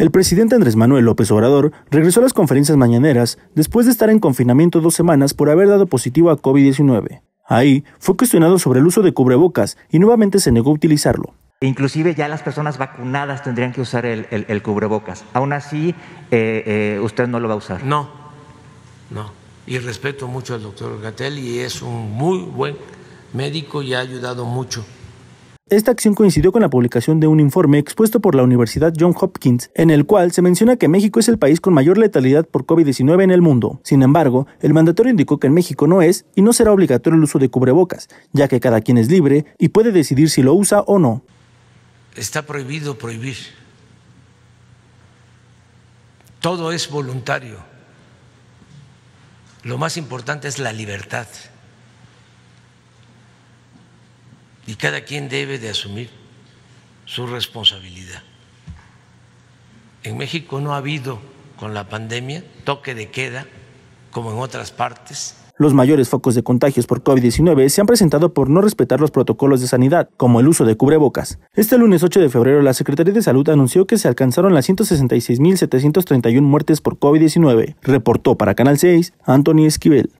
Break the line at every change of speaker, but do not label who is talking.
El presidente Andrés Manuel López Obrador regresó a las conferencias mañaneras después de estar en confinamiento dos semanas por haber dado positivo a COVID-19. Ahí fue cuestionado sobre el uso de cubrebocas y nuevamente se negó a utilizarlo.
Inclusive ya las personas vacunadas tendrían que usar el, cubrebocas. Aún así, eh, eh, usted no lo va a usar.
No, no. Y respeto mucho al doctor Gatel y es un muy buen médico y ha ayudado mucho
esta acción coincidió con la publicación de un informe expuesto por la Universidad John Hopkins, en el cual se menciona que México es el país con mayor letalidad por COVID-19 en el mundo. Sin embargo, el mandatorio indicó que en México no es y no será obligatorio el uso de cubrebocas, ya que cada quien es libre y puede decidir si lo usa o no.
Está prohibido prohibir. Todo es voluntario. Lo más importante es la libertad. y cada quien debe de asumir su responsabilidad. En México no ha habido con la pandemia toque de queda como en otras partes.
Los mayores focos de contagios por COVID-19 se han presentado por no respetar los protocolos de sanidad, como el uso de cubrebocas. Este lunes 8 de febrero, la Secretaría de Salud anunció que se alcanzaron las 166.731 muertes por COVID-19, reportó para Canal 6 Anthony Esquivel.